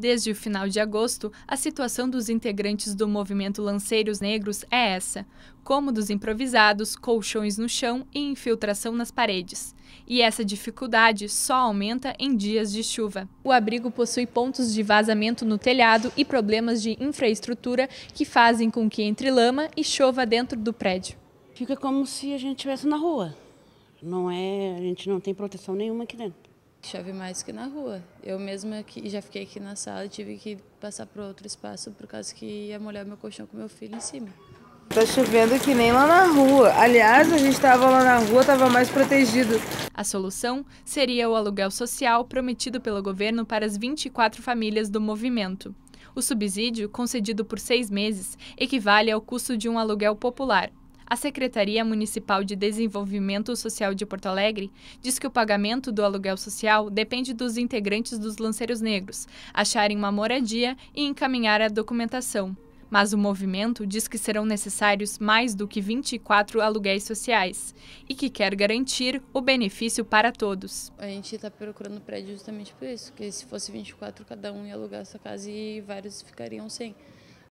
Desde o final de agosto, a situação dos integrantes do movimento Lanceiros Negros é essa: cômodos improvisados, colchões no chão e infiltração nas paredes. E essa dificuldade só aumenta em dias de chuva. O abrigo possui pontos de vazamento no telhado e problemas de infraestrutura que fazem com que entre lama e chova dentro do prédio. Fica como se a gente estivesse na rua. Não é, a gente não tem proteção nenhuma aqui dentro. Chove mais que na rua. Eu mesma aqui, já fiquei aqui na sala e tive que passar para outro espaço por causa que ia molhar meu colchão com meu filho em cima. Tá chovendo que nem lá na rua. Aliás, a gente estava lá na rua, estava mais protegido. A solução seria o aluguel social prometido pelo governo para as 24 famílias do movimento. O subsídio, concedido por seis meses, equivale ao custo de um aluguel popular, a Secretaria Municipal de Desenvolvimento Social de Porto Alegre diz que o pagamento do aluguel social depende dos integrantes dos Lanceiros Negros acharem uma moradia e encaminhar a documentação. Mas o movimento diz que serão necessários mais do que 24 aluguéis sociais e que quer garantir o benefício para todos. A gente está procurando prédio justamente por isso, que se fosse 24 cada um ia alugar sua casa e vários ficariam sem.